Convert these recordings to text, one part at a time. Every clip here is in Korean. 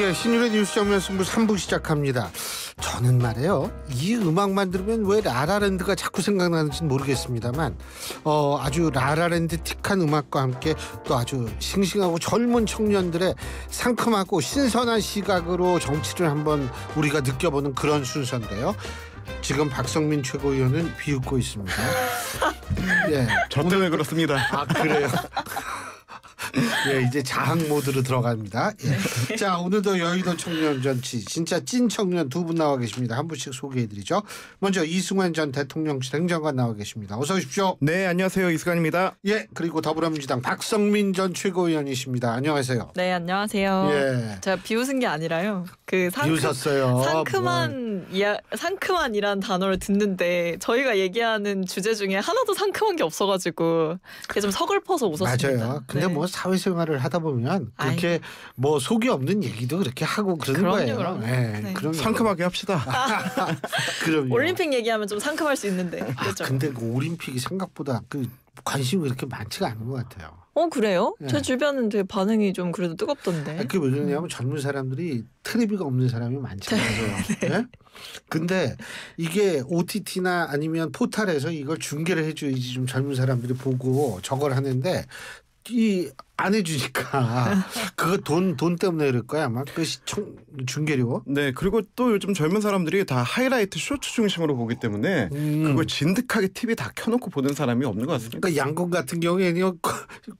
예, 신윤의 뉴스 정면 승부 3부 시작합니다. 저는 말해요. 이 음악만 들으면 왜 라라랜드가 자꾸 생각나는지는 모르겠습니다만 어, 아주 라라랜드틱한 음악과 함께 또 아주 싱싱하고 젊은 청년들의 상큼하고 신선한 시각으로 정치를 한번 우리가 느껴보는 그런 순서인데요. 지금 박성민 최고위원은 비웃고 있습니다. 예, 저 때문에 그렇습니다. 아 그래요. 예, 이제 자학 모드로 들어갑니다. 예. 네. 자, 오늘도 여의도 청년 전치 진짜 찐 청년 두 분 나와 계십니다. 한 분씩 소개해드리죠. 먼저 이승환 전 대통령실 행정관 나와 계십니다. 어서 오십시오. 네, 안녕하세요. 이승환입니다. 예, 그리고 더불어민주당 박성민 전 최고위원이십니다. 안녕하세요. 네, 안녕하세요. 예. 제가 비웃은 게 아니라요. 그 상큼, 비웃었어요. 상큼한 뭐. 이야, 상큼한이란 단어를 듣는데 저희가 얘기하는 주제 중에 하나도 상큼한 게 없어가지고 그게 좀 서글퍼서 웃었습니다. 맞아요. 근데 네. 뭐뭐 사회생활을 하다 보면 그렇게 아이고. 뭐 속이 없는 얘기도 그렇게 하고 그러는 그럼요, 거예요. 그럼 예, 네, 네. 그런 상큼하게 합시다. 그럼 올림픽 얘기하면 좀 상큼할 수 있는데. 아, 그렇죠? 근데 그 올림픽이 생각보다 그 관심이 그렇게 많지가 않은 것 같아요. 어 그래요? 네. 제 주변은 되게 반응이 좀 그래도 뜨겁던데. 그게 왜 그러냐면 음. 젊은 사람들이 트레비가 없는 사람이 많지 않아서. 네. 예? 근데 이게 OTT나 아니면 포털에서 이걸 중계를 해줘야지 좀 젊은 사람들이 보고 저걸 하는데 이안 해주니까 그 돈 돈 때문에 그럴 거야 아마 그 시청 중계료. 네 그리고 또 요즘 젊은 사람들이 다 하이라이트 쇼츠 중심으로 보기 때문에 음. 그걸 진득하게 TV 다 켜놓고 보는 사람이 없는 것 같습니다. 그러니까 양건 같은 경우에는 그,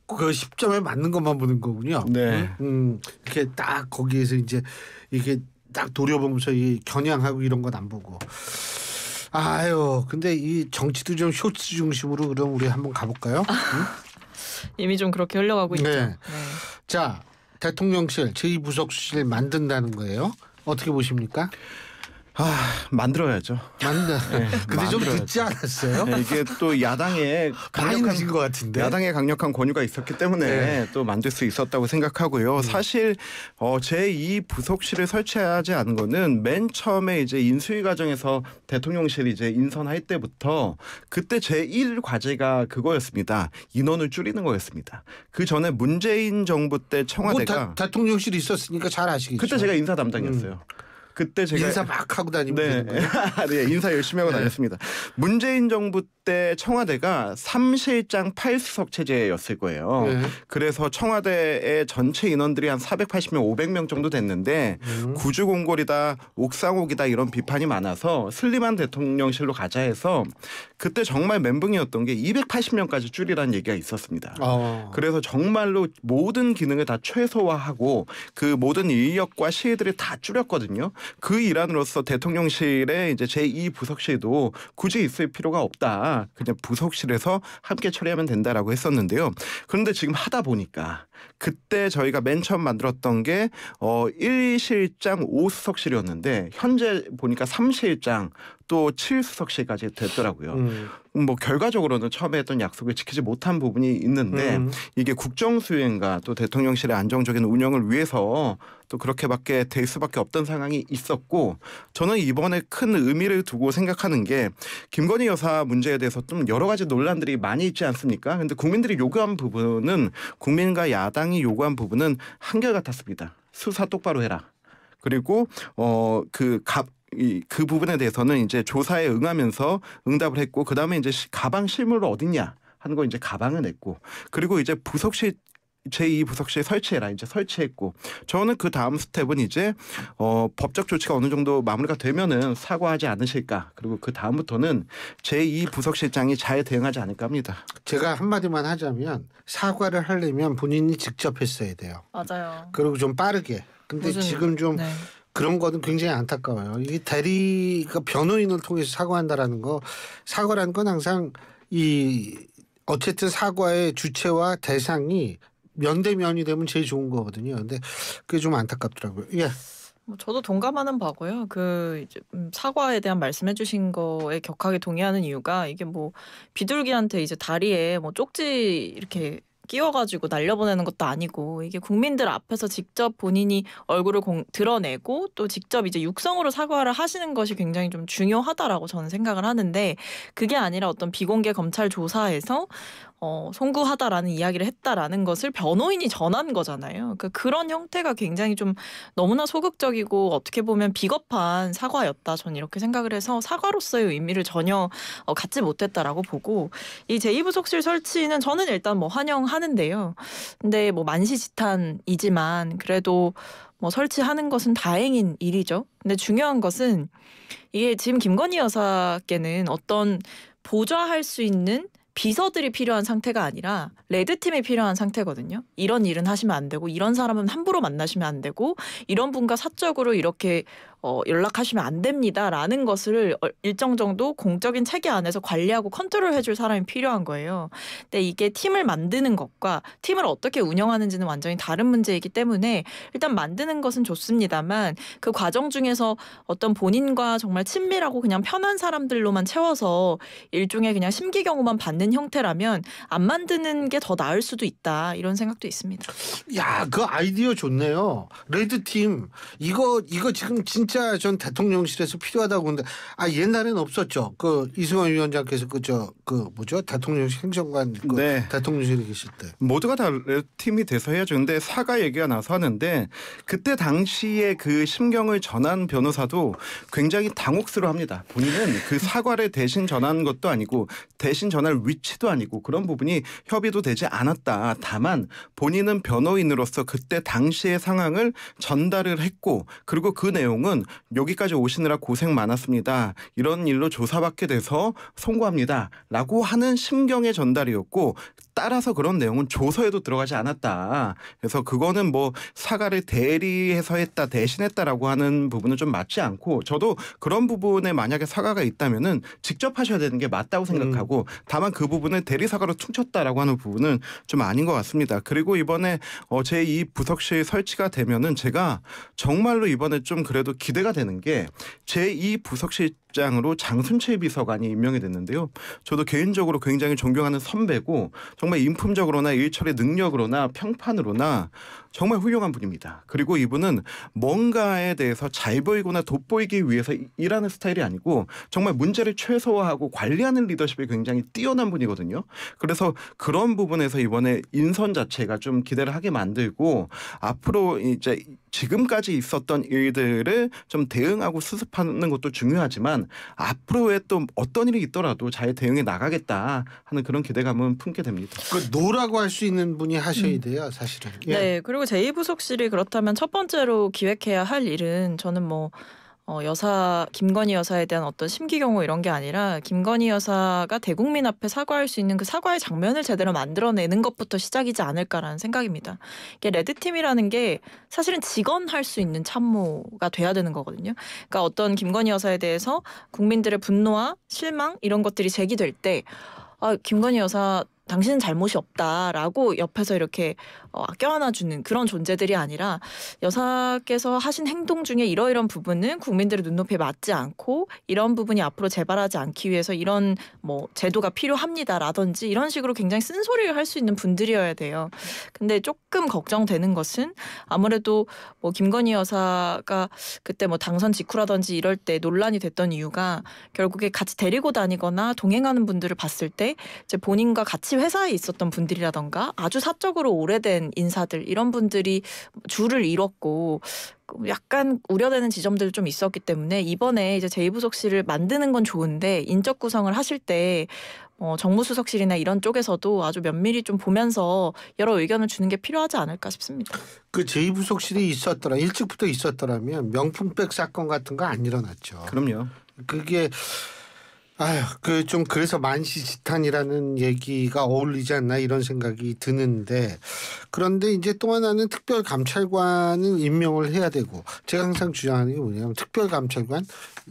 그 10점에 맞는 것만 보는 거군요. 네. 음 이렇게 딱 거기에서 이제 이게 딱돌려보면서이 겨냥하고 이런 건 안 보고. 아유 근데 이 정치도 좀 쇼츠 중심으로 그럼 우리 한번 가볼까요? 응? 이미 좀 그렇게 흘러가고 있죠. 네. 네. 자, 대통령실 제2부속실 만든다는 거예요. 어떻게 보십니까? 아 만들어야죠. 만나. 네, 근데 좀 늦지 않았어요? 네, 이게 또 야당의 강력한 것 같은데 야당의 강력한 권유가 있었기 때문에 네. 또 만들 수 있었다고 생각하고요. 음. 사실 어, 제2 부속실을 설치하지 않은 거는 맨 처음에 이제 인수위 과정에서 대통령실 이제 인선할 때부터 그때 제1 과제가 그거였습니다. 인원을 줄이는 거였습니다. 그 전에 문재인 정부 때 청와대가 뭐 다, 대통령실이 있었으니까 잘 아시겠죠. 그때 제가 인사 담당이었어요. 음. 그때 제가 인사 막 하고 다니고 네, 네 인사 열심히 하고 네. 다녔습니다. 문재인 정부 그때 청와대가 3실장 8수석 체제였을 거예요. 네. 그래서 청와대의 전체 인원들이 한 480명, 500명 정도 됐는데 음. 구주공골이다, 옥상옥이다 이런 비판이 많아서 슬림한 대통령실로 가자 해서 그때 정말 멘붕이었던 게 280명까지 줄이라는 얘기가 있었습니다. 아. 그래서 정말로 모든 기능을 다 최소화하고 그 모든 인력과 시위들을다 줄였거든요. 그 일환으로서 대통령실에 이제 제2 부석실도 굳이 있을 필요가 없다. 그냥 부속실에서 함께 처리하면 된다라고 했었는데요. 그런데 지금 하다 보니까 그때 저희가 맨 처음 만들었던 게 어, 1실장 5수석실이었는데 현재 보니까 3실장 또 7수석실까지 됐더라고요. 음. 뭐 결과적으로는 처음에 했던 약속을 지키지 못한 부분이 있는데 음. 이게 국정 수행과 또 대통령실의 안정적인 운영을 위해서 또 그렇게밖에 될 수밖에 없던 상황이 있었고 저는 이번에 큰 의미를 두고 생각하는 게 김건희 여사 문제에 대해서 좀 여러 가지 논란들이 많이 있지 않습니까? 근데 국민들이 요구한 부분은 국민과 야당이 요구한 부분은 한결같았습니다. 수사 똑바로 해라. 그리고 어 그 갑 이그 부분에 대해서는 이제 조사에 응하면서 응답을 했고 그 다음에 이제 가방 실물을 어딨냐 하는 거 이제 가방을 냈고 그리고 이제 부석실 제2부석실 설치해라 이제 설치했고 저는 그 다음 스텝은 이제 어, 법적 조치가 어느 정도 마무리가 되면은 사과하지 않으실까 그리고 그 다음부터는 제2부석실장이 잘 대응하지 않을까 합니다. 제가 한마디만 하자면 사과를 하려면 본인이 직접 했어야 돼요. 맞아요. 그리고 좀 빠르게. 근데 무슨, 지금 좀 네. 그런 거는 굉장히 안타까워요. 이 대리가 변호인을 통해서 사과한다라는 거 사과라는 건 항상 이 어쨌든 사과의 주체와 대상이 면대면이 되면 제일 좋은 거거든요. 근데 그게 좀 안타깝더라고요. 예. 뭐 저도 동감하는 바고요. 그 음 사과에 대한 말씀해주신 거에 격하게 동의하는 이유가 이게 뭐 비둘기한테 이제 다리에 뭐 쪽지 이렇게 끼워가지고 날려보내는 것도 아니고 이게 국민들 앞에서 직접 본인이 얼굴을 공, 드러내고 또 직접 이제 육성으로 사과를 하시는 것이 굉장히 좀 중요하다라고 저는 생각을 하는데 그게 아니라 어떤 비공개 검찰 조사에서 어, 송구하다라는 이야기를 했다라는 것을 변호인이 전한 거잖아요. 그러니까 그런 형태가 굉장히 좀 너무나 소극적이고 어떻게 보면 비겁한 사과였다. 전 이렇게 생각을 해서 사과로서의 의미를 전혀 어, 갖지 못했다라고 보고 이 제2부속실 설치는 저는 일단 뭐 환영하는데요. 근데 뭐 만시지탄이지만 그래도 뭐 설치하는 것은 다행인 일이죠. 근데 중요한 것은 이게 지금 김건희 여사께는 어떤 보좌할 수 있는 비서들이 필요한 상태가 아니라 레드팀이 필요한 상태거든요. 이런 일은 하시면 안 되고 이런 사람은 함부로 만나시면 안 되고 이런 분과 사적으로 이렇게 어, 연락하시면 안 됩니다라는 것을 어, 일정 정도 공적인 체계 안에서 관리하고 컨트롤 해줄 사람이 필요한 거예요. 근데 이게 팀을 만드는 것과 팀을 어떻게 운영하는지는 완전히 다른 문제이기 때문에 일단 만드는 것은 좋습니다만 그 과정 중에서 어떤 본인과 정말 친밀하고 그냥 편한 사람들로만 채워서 일종의 그냥 심기경우만 받는 형태라면 안 만드는 게 더 나을 수도 있다 이런 생각도 있습니다. 야, 그 아이디어 좋네요. 레드 팀 이거 이거 지금 진 진짜 전 대통령실에서 필요하다고 보는데 아 옛날에는 없었죠. 그이승환 위원장께서 그저그 그 뭐죠 대통령실 행정관 그 네. 대통령실에 계실 때 모두가 다 팀이 돼서 해야죠. 근데 사과 얘기가 나서 하는데 그때 당시에 그 심경을 전한 변호사도 굉장히 당혹스러워합니다. 본인은 그 사과를 대신 전한 것도 아니고 대신 전할 위치도 아니고 그런 부분이 협의도 되지 않았다. 다만 본인은 변호인으로서 그때 당시의 상황을 전달을 했고 그리고 그 내용은 여러 여기까지 오시느라 고생 많았습니다. 이런 일로 조사받게 돼서 송구합니다. 라고 하는 심경의 전달이었고 따라서 그런 내용은 조서에도 들어가지 않았다. 그래서 그거는 뭐 사과를 대리해서 했다 대신했다라고 하는 부분은 좀 맞지 않고 저도 그런 부분에 만약에 사과가 있다면은 직접 하셔야 되는 게 맞다고 음. 생각하고 음. 다만 그 부분을 대리 사과로 퉁쳤다라고 하는 부분은 좀 아닌 것 같습니다. 그리고 이번에 어 제2 부석실 설치가 되면은 제가 정말로 이번에 좀 그래도 기대가 되는 게 제2 부석실 장으로 장순철 비서관이 임명이 됐는데요. 저도 개인적으로 굉장히 존경하는 선배고 정말 인품적으로나 일처리 능력으로나 평판으로나 정말 훌륭한 분입니다. 그리고 이분은 뭔가에 대해서 잘 보이거나 돋보이기 위해서 일하는 스타일이 아니고 정말 문제를 최소화하고 관리하는 리더십이 굉장히 뛰어난 분이거든요. 그래서 그런 부분에서 이번에 인선 자체가 좀 기대를 하게 만들고 앞으로 이제 지금까지 있었던 일들을 좀 대응하고 수습하는 것도 중요하지만 앞으로의 또 어떤 일이 있더라도 잘 대응해 나가겠다 하는 그런 기대감은 품게 됩니다. 그 노라고 할 수 있는 분이 하셔야 음. 돼요, 사실은. 예. 네, 그리고 제2부속실이 그렇다면 첫 번째로 기획해야 할 일은 저는 뭐 어, 여사 김건희 여사에 대한 어떤 심기경호 이런 게 아니라 김건희 여사가 대국민 앞에 사과할 수 있는 그 사과의 장면을 제대로 만들어내는 것부터 시작이지 않을까라는 생각입니다. 이게 레드 팀이라는 게 사실은 직언할 수 있는 참모가 돼야 되는 거거든요. 그러니까 어떤 김건희 여사에 대해서 국민들의 분노와 실망 이런 것들이 제기될 때. 아, 김건희 여사 당신은 잘못이 없다라고 옆에서 이렇게 어, 껴안아주는 그런 존재들이 아니라 여사께서 하신 행동 중에 이러이런 부분은 국민들의 눈높이에 맞지 않고 이런 부분이 앞으로 재발하지 않기 위해서 이런 뭐 제도가 필요합니다라든지 이런 식으로 굉장히 쓴소리를 할 수 있는 분들이어야 돼요. 근데 조금 걱정되는 것은 아무래도 뭐 김건희 여사가 그때 뭐 당선 직후라든지 이럴 때 논란이 됐던 이유가 결국에 같이 데리고 다니거나 동행하는 분들을 봤을 때 이제 본인과 같이 회사에 있었던 분들이라던가 아주 사적으로 오래된 인사들 이런 분들이 줄을 잃었고 그 약간 우려되는 지점들이 좀 있었기 때문에 이번에 이제 제이부속실을 만드는 건 좋은데 인적 구성을 하실 때 어, 정무수석실이나 이런 쪽에서도 아주 면밀히 좀 보면서 여러 의견을 주는 게 필요하지 않을까 싶습니다. 그 제2부속실이 있었더라 일찍부터 있었더라면 명품백 사건 같은 거 안 일어났죠. 그럼요. 그게 아휴, 그좀 그래서 만시지탄이라는 얘기가 어울리지 않나 이런 생각이 드는데 그런데 이제 또 하나는 특별 감찰관은 임명을 해야 되고 제가 항상 주장하는 게 뭐냐면 특별 감찰관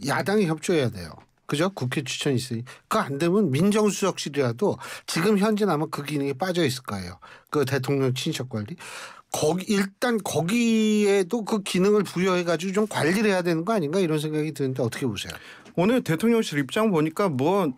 야당이 협조해야 돼요. 그죠? 국회 추천이 있으니. 그안 되면 민정수석실이라도 지금 현재는 아마 그 기능이 빠져 있을 거예요. 그 대통령 친척 관리. 거기 일단 거기에도 그 기능을 부여해가지고 좀 관리를 해야 되는 거 아닌가 이런 생각이 드는데 어떻게 보세요? 오늘 대통령실 입장 보니까 뭐뭐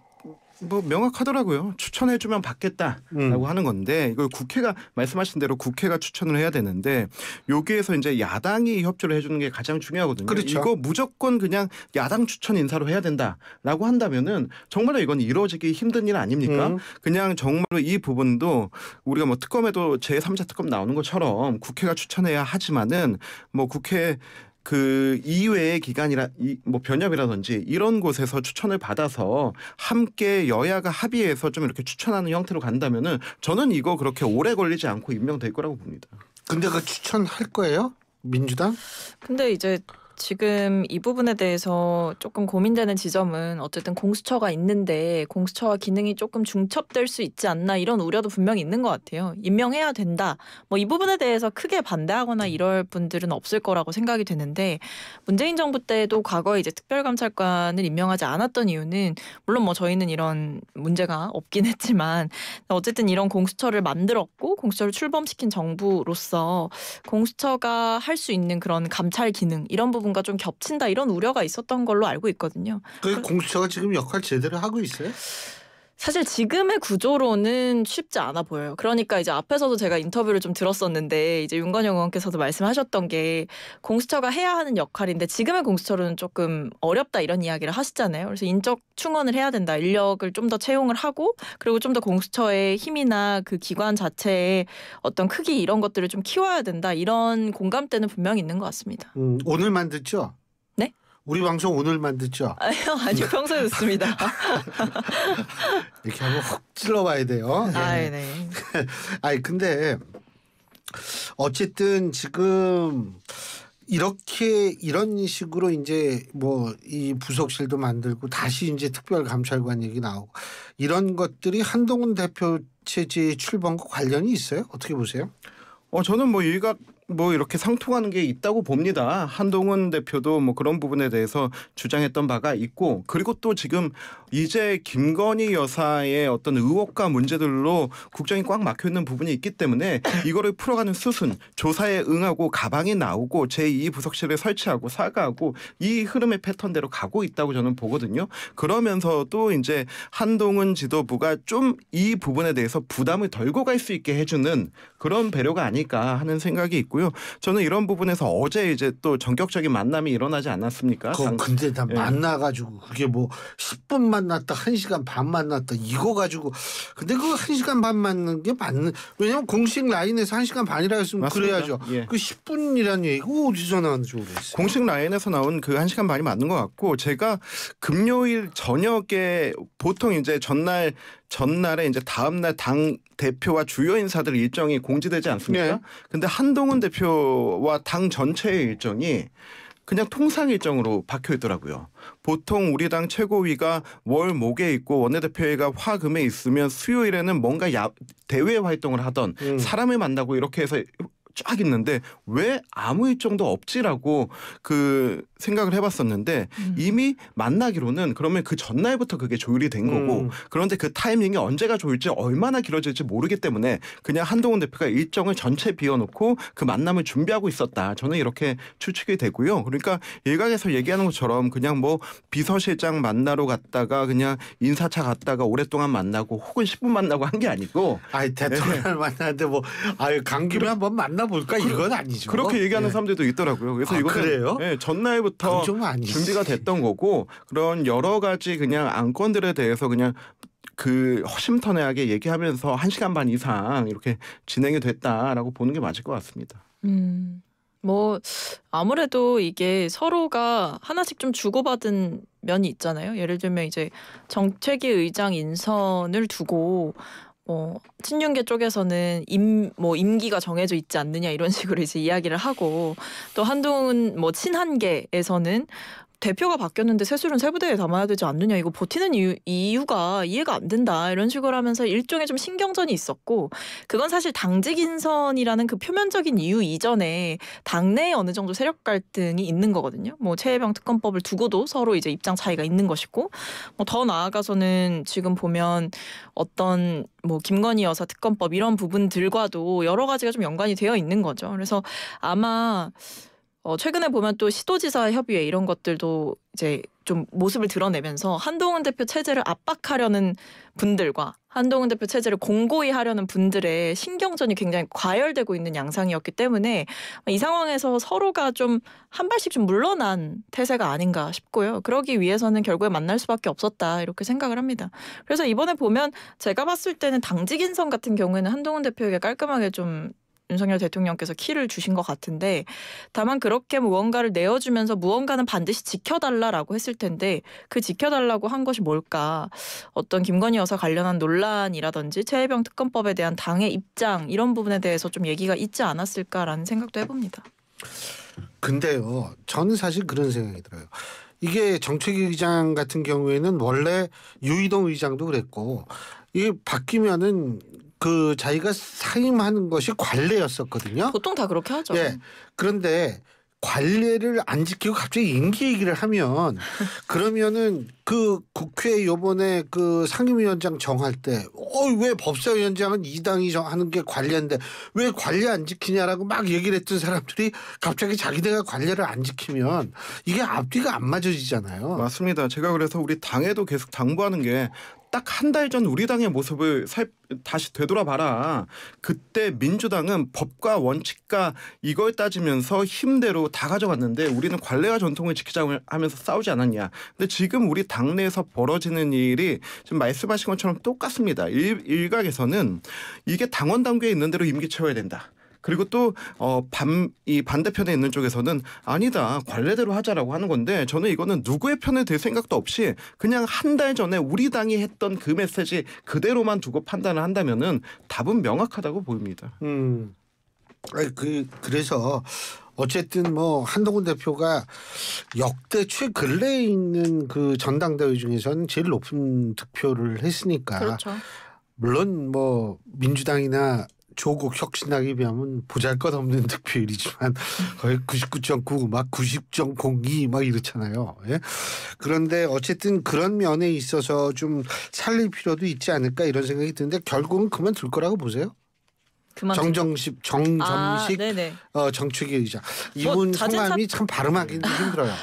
뭐 명확하더라고요. 추천해주면 받겠다라고 음. 하는 건데 이걸 국회가 말씀하신 대로 국회가 추천을 해야 되는데 여기에서 이제 야당이 협조를 해주는 게 가장 중요하거든요. 그렇죠. 이거 무조건 그냥 야당 추천 인사로 해야 된다라고 한다면은 정말로 이건 이루어지기 힘든 일 아닙니까? 음. 그냥 정말로 이 부분도 우리가 뭐 특검에도 제3자 특검 나오는 것처럼 국회가 추천해야 하지만은 뭐 국회 그 이외의 기간이라이뭐 변협이라든지 이런 곳에서 추천을 받아서 함께 여야가 합의해서 좀 이렇게 추천하는 형태로 간다면은 저는 이거 그렇게 오래 걸리지 않고 임명될 거라고 봅니다. 근데 그 추천할 거예요? 민주당? 근데 이제 지금 이 부분에 대해서 조금 고민되는 지점은 어쨌든 공수처가 있는데 공수처와 기능이 조금 중첩될 수 있지 않나 이런 우려도 분명히 있는 것 같아요. 임명해야 된다. 뭐 이 부분에 대해서 크게 반대하거나 네. 이럴 분들은 없을 거라고 생각이 되는데 문재인 정부 때도 과거에 이제 특별감찰관을 임명하지 않았던 이유는 물론 뭐 저희는 이런 문제가 없긴 했지만 어쨌든 이런 공수처를 만들었고 공수처를 출범시킨 정부로서 공수처가 할 수 있는 그런 감찰 기능 이런 부분 뭔가 좀 겹친다 이런 우려가 있었던 걸로 알고 있거든요. 그 공수처가 지금 역할 제대로 하고 있어요? 사실 지금의 구조로는 쉽지 않아 보여요. 그러니까 이제 앞에서도 제가 인터뷰를 좀 들었었는데 이제 윤건영 의원께서도 말씀하셨던 게 공수처가 해야 하는 역할인데 지금의 공수처로는 조금 어렵다 이런 이야기를 하시잖아요. 그래서 인적 충원을 해야 된다. 인력을 좀 더 채용을 하고 그리고 좀 더 공수처의 힘이나 그 기관 자체의 어떤 크기 이런 것들을 좀 키워야 된다. 이런 공감대는 분명히 있는 것 같습니다. 음, 오늘 만듣죠? 우리 방송 오늘만 듣죠? 아니요, 아니요 평소에 듣습니다. 이렇게 한번 훅 찔러봐야 돼요. 예. 아, 네. 네. 아니 근데 어쨌든 지금 이렇게 이런 식으로 이제 뭐 이 부속실도 만들고 다시 이제 특별감찰관 얘기 나오고 이런 것들이 한동훈 대표 체제 출범과 관련이 있어요? 어떻게 보세요? 어 저는 뭐 일각 뭐 이렇게 상통하는 게 있다고 봅니다. 한동훈 대표도 뭐 그런 부분에 대해서 주장했던 바가 있고 그리고 또 지금 이제 김건희 여사의 어떤 의혹과 문제들로 국정이 꽉 막혀 있는 부분이 있기 때문에 이거를 풀어가는 수순 조사에 응하고 가방이 나오고 제2 부속실에 설치하고 사과하고 이 흐름의 패턴대로 가고 있다고 저는 보거든요. 그러면서도 이제 한동훈 지도부가 좀 이 부분에 대해서 부담을 덜고 갈 수 있게 해주는 그런 배려가 아닐까 하는 생각이 있고요. 있고요. 저는 이런 부분에서 어제 이제 또 전격적인 만남이 일어나지 않았습니까? 그, 당... 근데 다 예. 만나가지고 그게 뭐 10분 만났다, 1시간 반 만났다 이거 가지고 근데 그 1시간 반 만난 게 맞는 왜냐면 공식 라인에서 1시간 반이라 했으면 맞습니다. 그래야죠. 예. 그 10분이라는 얘기가 어디서 나왔는지 모르겠어요. 공식 라인에서 나온 그 1시간 반이 맞는 것 같고 제가 금요일 저녁에 보통 이제 전날 전날에 이제 다음날 당 대표와 주요 인사들 일정이 공지되지 않습니까? 네. 근데 한동훈 대표와 당 전체의 일정이 그냥 통상 일정으로 박혀 있더라고요. 보통 우리 당 최고위가 월 목에 있고 원내대표회가 화 금에 있으면 수요일에는 뭔가 야, 대외 활동을 하던 음. 사람을 만나고 이렇게 해서 쫙 있는데 왜 아무 일정도 없지라고 그 생각을 해봤었는데 음. 이미 만나기로는 그러면 그 전날부터 그게 조율이 된 거고 음. 그런데 그 타이밍이 언제가 좋을지 얼마나 길어질지 모르기 때문에 그냥 한동훈 대표가 일정을 전체 비워놓고 그 만남을 준비하고 있었다. 저는 이렇게 추측이 되고요. 그러니까 일각에서 얘기하는 것처럼 그냥 뭐 비서실장 만나러 갔다가 그냥 인사차 갔다가 오랫동안 만나고 혹은 10분 만나고 한 게 아니고 아이 대통령을 네. 만나는데 뭐 아유 강기에 한번 만나 만나볼까 이건 아니죠. 그렇게 얘기하는 예. 사람들도 있더라고요. 그래서 아, 이거는 그래요? 예, 전날부터 준비가 됐던 거고 그런 여러 가지 그냥 안건들에 대해서 그냥 그 허심탄회하게 얘기하면서 1시간 반 이상 이렇게 진행이 됐다라고 보는 게 맞을 것 같습니다. 음. 뭐 아무래도 이게 서로가 하나씩 좀 주고받은 면이 있잖아요. 예를 들면 이제 정책위 의장 인선을 두고 어, 친윤계 쪽에서는 임 뭐 임기가 정해져 있지 않느냐 이런 식으로 이제 이야기를 하고 또 한동훈 뭐 친한계에서는 대표가 바뀌었는데 세술은 세부대에 담아야 되지 않느냐 이거 버티는 이유, 이유가 이해가 안 된다 이런 식으로 하면서 일종의 좀 신경전이 있었고 그건 사실 당직 인선이라는 그 표면적인 이유 이전에 당내에 어느 정도 세력 갈등이 있는 거거든요. 뭐 최혜병 특검법을 두고도 서로 이제 입장 차이가 있는 것이고 뭐 더 나아가서는 지금 보면 어떤 뭐 김건희 여사 특검법 이런 부분들과도 여러 가지가 좀 연관이 되어 있는 거죠. 그래서 아마 어, 최근에 보면 또 시도지사 협의회 이런 것들도 이제 좀 모습을 드러내면서 한동훈 대표 체제를 압박하려는 분들과 한동훈 대표 체제를 공고히 하려는 분들의 신경전이 굉장히 과열되고 있는 양상이었기 때문에 이 상황에서 서로가 좀 한 발씩 좀 물러난 태세가 아닌가 싶고요. 그러기 위해서는 결국에 만날 수밖에 없었다 이렇게 생각을 합니다. 그래서 이번에 보면 제가 봤을 때는 당직 인선 같은 경우에는 한동훈 대표에게 깔끔하게 좀 윤석열 대통령께서 키를 주신 것 같은데 다만 그렇게 뭐 무언가를 내어주면서 무언가는 반드시 지켜달라라고 했을 텐데 그 지켜달라고 한 것이 뭘까 어떤 김건희 여사 관련한 논란이라든지 최혜병 특검법에 대한 당의 입장 이런 부분에 대해서 좀 얘기가 있지 않았을까라는 생각도 해봅니다. 근데요 저는 사실 그런 생각이 들어요. 이게 정책위 의장 같은 경우에는 원래 유이동 의장도 그랬고 이게 바뀌면은 그 자기가 사임하는 것이 관례였었거든요. 보통 다 그렇게 하죠. 예. 그런데 관례를 안 지키고 갑자기 임기 얘기를 하면 그러면은 그 국회 요번에 그 상임위원장 정할 때어왜 법사위원장은 이당이 정하는 게 관례인데 왜 관례 안 지키냐라고 막 얘기를 했던 사람들이 갑자기 자기네가 관례를 안 지키면 이게 앞뒤가 안 맞아지잖아요. 맞습니다. 제가 그래서 우리 당에도 계속 당부하는 게 딱한달전 우리 당의 모습을 살, 다시 되돌아봐라. 그때 민주당은 법과 원칙과 이걸 따지면서 힘대로 다 가져갔는데 우리는 관례와 전통을 지키자고 하면서 싸우지 않았냐. 근데 지금 우리 당내에서 벌어지는 일이 지금 말씀하신 것처럼 똑같습니다. 일, 일각에서는 이게 당원 당규에 있는 대로 임기 채워야 된다. 그리고 또 어, 반, 이 반대편에 있는 쪽에서는 아니다 관례대로 하자라고 하는 건데 저는 이거는 누구의 편에 들 생각도 없이 그냥 한 달 전에 우리 당이 했던 그 메시지 그대로만 두고 판단을 한다면은 답은 명확하다고 보입니다. 음. 아니, 그 그래서 어쨌든 뭐 한동훈 대표가 역대 최근래에 있는 그 전당대회 중에서는 제일 높은 득표를 했으니까 그렇죠. 물론 뭐 민주당이나 조국 혁신하기 비하면 보잘것없는 득표율이지만 거의 99.9, 막 90.02, 막 이렇잖아요. 예? 그런데 어쨌든 그런 면에 있어서 좀 살릴 필요도 있지 않을까 이런 생각이 드는데 결국은 그만둘 거라고 보세요. 정정식 정점식 아, 어, 정책위 의장 뭐 이분 성함이 참 발음하기 는 힘들어요.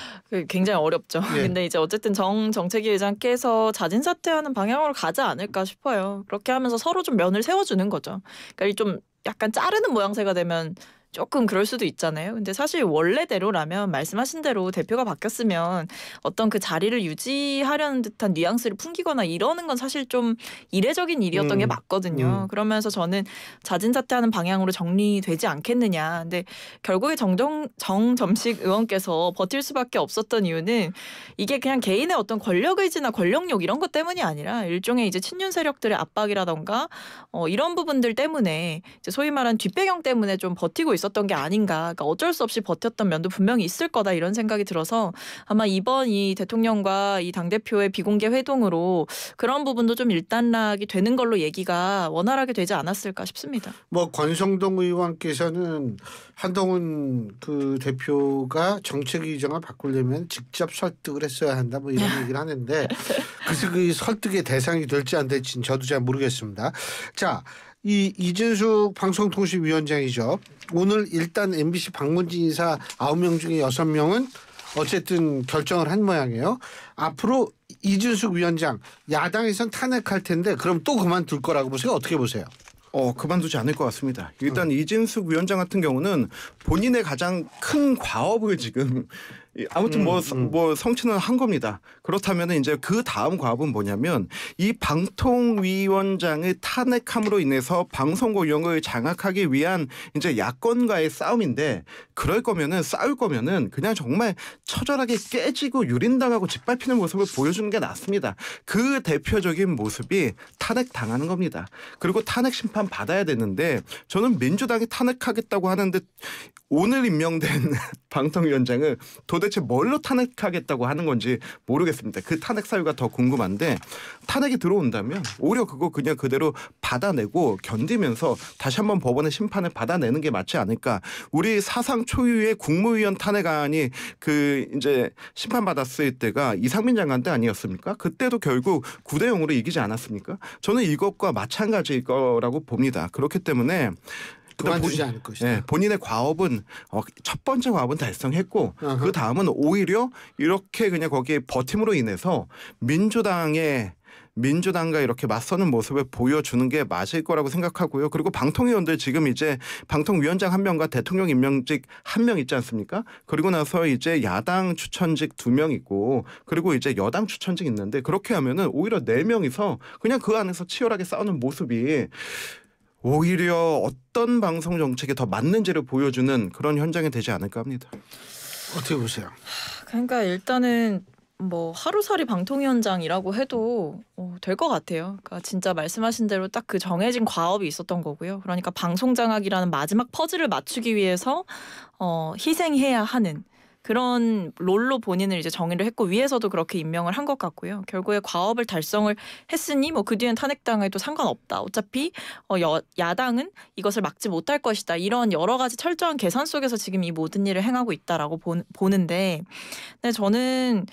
굉장히 어렵죠. 예. 근데 이제 어쨌든 정 정책위 의장께서 자진 사퇴하는 방향으로 가지 않을까 싶어요. 그렇게 하면서 서로 좀 면을 세워주는 거죠. 그러니까 좀 약간 자르는 모양새가 되면 조금 그럴 수도 있잖아요. 근데 사실 원래대로라면 말씀하신 대로 대표가 바뀌었으면 어떤 그 자리를 유지하려는 듯한 뉘앙스를 풍기거나 이러는 건 사실 좀 이례적인 일이었던 음. 게 맞거든요. 음. 그러면서 저는 자진사퇴하는 방향으로 정리되지 않겠느냐. 근데 결국에 정정, 정점식 의원께서 버틸 수밖에 없었던 이유는 이게 그냥 개인의 어떤 권력 의지나 권력욕 이런 것 때문이 아니라 일종의 이제 친윤 세력들의 압박이라던가 어, 이런 부분들 때문에 이제 소위 말한 뒷배경 때문에 좀 버티고 있었던 게 아닌가. 그러니까 어쩔 수 없이 버텼던 면도 분명히 있을 거다 이런 생각이 들어서 아마 이번 이 대통령과 이 당대표의 비공개 회동으로 그런 부분도 좀 일단락이 되는 걸로 얘기가 원활하게 되지 않았을까 싶습니다. 뭐 권성동 의원께서는 한동훈 그 대표가 정책 위정을 바꾸려면 직접 설득을 했어야 한다 뭐 이런 얘기를 하는데 글쎄 그, 그 설득의 대상이 될지 안 될지는 저도 잘 모르겠습니다. 자이 이준숙 방송통신위원장이죠. 오늘 일단 MBC 방문진 인사 9명 중에 6명은 어쨌든 결정을 한 모양이에요. 앞으로 이준숙 위원장 야당에선 탄핵할 텐데 그럼 또 그만둘 거라고 보세요. 어떻게 보세요? 어, 그만두지 않을 것 같습니다. 일단 음. 이진숙 위원장 같은 경우는 본인의 가장 큰 과업을 지금 예, 아무튼 뭐 음, 음. 뭐 성취는 한 겁니다. 그렇다면 이제 그 다음 과업은 뭐냐면 이 방통위원장의 탄핵함으로 인해서 방송국 영을 장악하기 위한 이제 야권과의 싸움인데 그럴 거면은 싸울 거면은 그냥 정말 처절하게 깨지고 유린당하고 짓밟히는 모습을 보여주는 게 낫습니다. 그 대표적인 모습이 탄핵 당하는 겁니다. 그리고 탄핵 심판 받아야 되는데 저는 민주당이 탄핵하겠다고 하는데 오늘 임명된 방통위원장을 도대 도대체 뭘로 탄핵하겠다고 하는 건지 모르겠습니다. 그 탄핵 사유가 더 궁금한데 탄핵이 들어온다면 오히려 그거 그냥 그대로 받아내고 견디면서 다시 한번 법원의 심판을 받아내는 게 맞지 않을까. 우리 사상 초유의 국무위원 탄핵안이 그 이제 심판받았을 때가 이상민 장관 때 아니었습니까? 그때도 결국 9대 0으로 이기지 않았습니까? 저는 이것과 마찬가지일 거라고 봅니다. 그렇기 때문에 그러니까 그만두지 본, 않을 것이다. 네, 본인의 과업은 어, 첫 번째 과업은 달성했고 그 다음은 오히려 이렇게 그냥 거기에 버팀으로 인해서 민주당의 민주당과 이렇게 맞서는 모습을 보여주는 게 맞을 거라고 생각하고요. 그리고 방통위원들 지금 이제 방통위원장 한 명과 대통령 임명직 한 명 있지 않습니까? 그리고 나서 이제 야당 추천직 두 명 있고 그리고 이제 여당 추천직 있는데 그렇게 하면은 오히려 네 명이서 그냥 그 안에서 치열하게 싸우는 모습이 오히려 어떤 방송 정책에 더 맞는지를 보여주는 그런 현장이 되지 않을까 합니다. 어떻게 보세요? 그러니까 일단은 뭐 하루살이 방통 현장이라고 해도 어, 될것 같아요. 그러니까 진짜 말씀하신 대로 딱 그 정해진 과업이 있었던 거고요. 그러니까 방송 장악이라는 마지막 퍼즐을 맞추기 위해서 어, 희생해야 하는 그런 롤로 본인을 이제 정의를 했고 위에서도 그렇게 임명을 한 것 같고요. 결국에 과업을 달성을 했으니 뭐 그 뒤엔 탄핵당해도 상관없다. 어차피 어, 여, 야당은 이것을 막지 못할 것이다. 이런 여러 가지 철저한 계산 속에서 지금 이 모든 일을 행하고 있다라고 보, 보는데, 근데 저는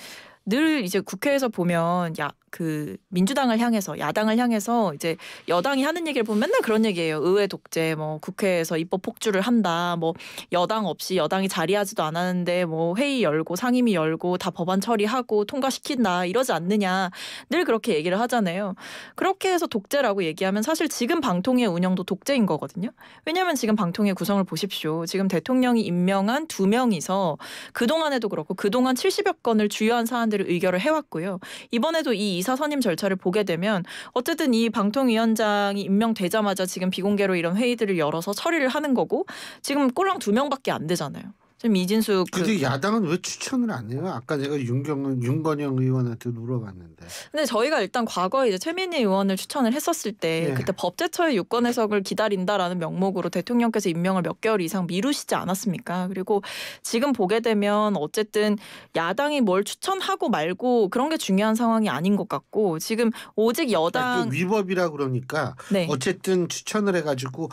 늘 이제 국회에서 보면 야그 민주당을 향해서 야당을 향해서 이제 여당이 하는 얘기를 보면 맨날 그런 얘기예요. 의회 독재, 뭐 국회에서 입법 폭주를 한다. 뭐 여당 없이 여당이 자리하지도 않았는데 뭐 회의 열고 상임위 열고 다 법안 처리하고 통과시킨다 이러지 않느냐 늘 그렇게 얘기를 하잖아요. 그렇게 해서 독재라고 얘기하면 사실 지금 방통위 운영도 독재인 거거든요. 왜냐하면 지금 방통위 구성을 보십시오. 지금 대통령이 임명한 두 명이서 그 동안에도 그렇고 그 동안 70여 건을 주요한 사안들을 의결을 해왔고요. 이번에도 이 이사 선임 절차를 보게 되면 어쨌든 이 방통위원장이 임명되자마자 지금 비공개로 이런 회의들을 열어서 처리를 하는 거고 지금 꼴랑 두 명밖에 안 되잖아요. 지금 이진숙 그... 근데 야당은 왜 추천을 안 해요? 아까 제가 윤경은 윤건영 의원한테 물어봤는데. 근데 저희가 일단 과거에 이제 최민희 의원을 추천을 했었을 때 예. 그때 법제처의 유권 해석을 기다린다라는 명목으로 대통령께서 임명을 몇 개월 이상 미루시지 않았습니까? 그리고 지금 보게 되면 어쨌든 야당이 뭘 추천하고 말고 그런 게 중요한 상황이 아닌 것 같고 지금 오직 그 여당 아, 위법이라 그러니까 네. 어쨌든 추천을 해가지고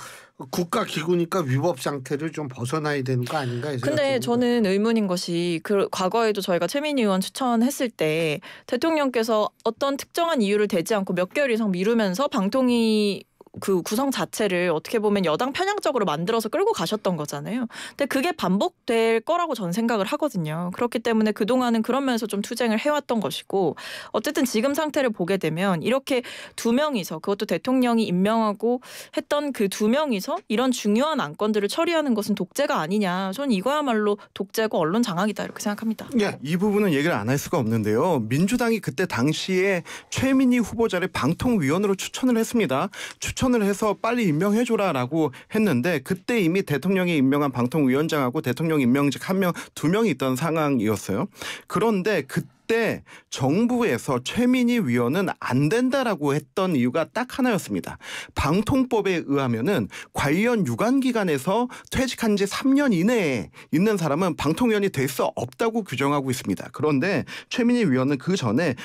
국가 기구니까 위법 상태를 좀 벗어나야 되는 거 아닌가? 근데 저는 의문인 것이 그 과거에도 저희가 최민희 의원 추천했을 때 대통령께서 어떤 특정한 이유를 대지 않고 몇 개월 이상 미루면서 방통위 그 구성 자체를 어떻게 보면 여당 편향적으로 만들어서 끌고 가셨던 거잖아요. 근데 그게 반복될 거라고 전 생각을 하거든요. 그렇기 때문에 그동안은 그런 면에서 좀 투쟁을 해왔던 것이고 어쨌든 지금 상태를 보게 되면 이렇게 두 명이서 그것도 대통령이 임명하고 했던 그 두 명이서 이런 중요한 안건들을 처리하는 것은 독재가 아니냐. 저는 이거야말로 독재고 언론 장악이다 이렇게 생각합니다. 예, 이 부분은 얘기를 안 할 수가 없는데요. 민주당이 그때 당시에 최민희 후보자를 방통위원으로 추천을 했습니다. 추천 추천을 해서 빨리 임명해줘라라고 했는데 그때 이미 대통령이 임명한 방통위원장하고 대통령 임명직 한 명, 두 명이 있던 상황이었어요. 그런데 그 그때 정부에서 최민희 위원은 안 된다라고 했던 이유가 딱 하나였습니다. 방통법에 의하면은 관련 유관 기관에서 퇴직한 지 3년 이내에 있는 사람은 방통위원이 될 수 없다고 규정하고 있습니다. 그런데 최민희 위원은 그 전에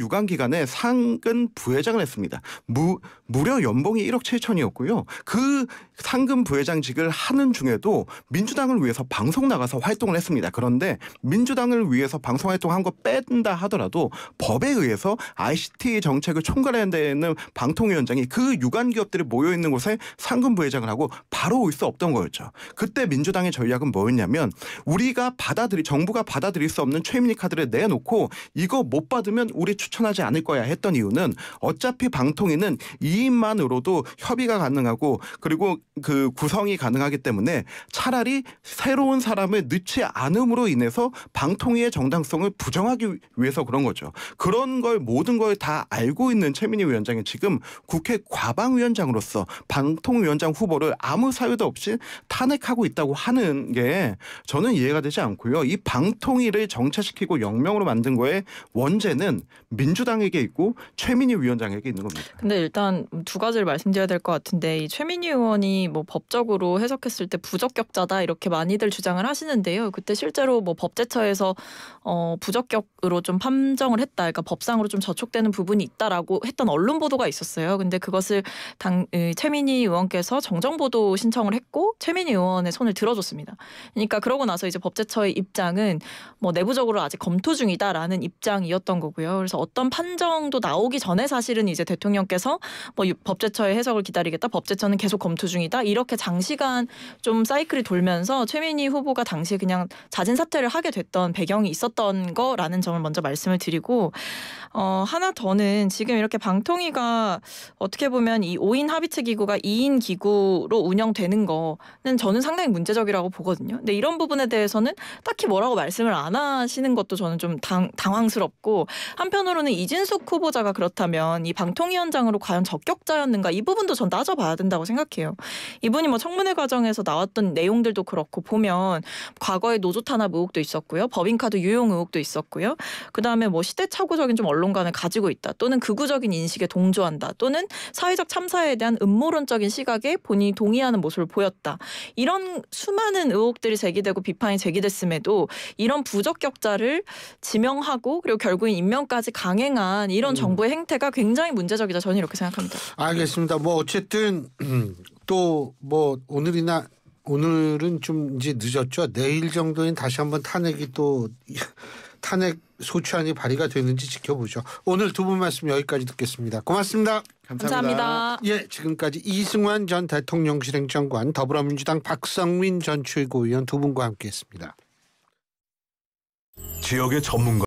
유관 기관에 상근 부회장을 했습니다. 무, 무려 연봉이 1억 7천이었고요. 그 상근 부회장직을 하는 중에도 민주당을 위해서 방송 나가서 활동을 했습니다. 그런데 민주당을 위해서 방송 활동한 거 뺀다 하더라도 법에 의해서 ICT 정책을 총괄해야 되는 방통위원장이 그 유관 기업들이 모여 있는 곳에 상근 부회장을 하고 바로 올 수 없던 거였죠. 그때 민주당의 전략은 뭐였냐면 우리가 받아들이 정부가 받아들일 수 없는 최민희 카드를 내놓고 이거 못 받으면 우리 추천하지 않을 거야 했던 이유는 어차피 방통위는 2인만으로도 협의가 가능하고 그리고 그 구성이 가능하기 때문에 차라리 새로운 사람을 넣지 않음으로 인해서 방통위의 정당성을 부정하기 위해서 그런 거죠. 그런 걸 모든 걸 다 알고 있는 최민희 위원장이 지금 국회 과방위원장으로서 방통위원장 후보를 아무 사유도 없이 탄핵하고 있다고 하는 게 저는 이해가 되지 않고요. 이 방통위를 정체시키고 영명으로 만든 거에 원죄는 민주당에게 있고 최민희 위원장에게 있는 겁니다. 근데 일단 두 가지를 말씀드려야 될 것 같은데 이 최민희 의원이 뭐 법적으로 해석했을 때 부적격자다 이렇게 많이들 주장을 하시는데요. 그때 실제로 뭐 법제처에서 어 부적격으로 좀 판정을 했다. 그러니까 법상으로 좀 저촉되는 부분이 있다라고 했던 언론 보도가 있었어요. 근데 그것을 당 최민희 의원께서 정정 보도 신청을 했고 최민희 의원의 손을 들어줬습니다. 그러니까 그러고 나서 이제 법제처의 입장은 뭐 내부적으로 아직 검토 중이다라는 입장이었던 거고요. 그래서 어떤 판정도 나오기 전에 사실은 이제 대통령께서 뭐 법제처의 해석을 기다리겠다. 법제처는 계속 검토 중이다. 이렇게 장시간 좀 사이클이 돌면서 최민희 후보가 당시 그냥 자진 사퇴를 하게 됐던 배경이 있었던 거라는 점을 먼저 말씀을 드리고 어 하나 더는 지금 이렇게 방통위가 어떻게 보면 이 5인 합의체 기구가 2인 기구로 운영되는 거는 저는 상당히 문제적이라고 보거든요. 근데 이런 부분에 대해서는 딱히 뭐라고 말씀을 안 하시는 것도 저는 좀 당, 당황스럽고 한편으로 한편으로는 이진숙 후보자가 그렇다면 이 방통위원장으로 과연 적격자였는가 이 부분도 전 따져봐야 된다고 생각해요. 이분이 뭐 청문회 과정에서 나왔던 내용들도 그렇고 보면 과거에 노조 탄압 의혹도 있었고요. 법인카드 유용 의혹도 있었고요. 그다음에 뭐 시대착오적인 좀 언론관을 가지고 있다. 또는 극우적인 인식에 동조한다. 또는 사회적 참사에 대한 음모론적인 시각에 본인이 동의하는 모습을 보였다. 이런 수많은 의혹들이 제기되고 비판이 제기됐음에도 이런 부적격자를 지명하고 그리고 결국엔 임명까지 강행한 이런 음. 정부의 행태가 굉장히 문제적이다. 저는 이렇게 생각합니다. 알겠습니다. 뭐 어쨌든 또 뭐 오늘이나 오늘은 좀 이제 늦었죠. 내일 정도엔 다시 한번 탄핵이 또 탄핵 소추안이 발의가 되는지 지켜보죠. 오늘 두 분 말씀 여기까지 듣겠습니다. 고맙습니다. 감사합니다. 감사합니다. 예, 지금까지 이승환 전 대통령실 행정관, 더불어민주당 박성민 전 최고위원 두 분과 함께했습니다. 지역의 전문가.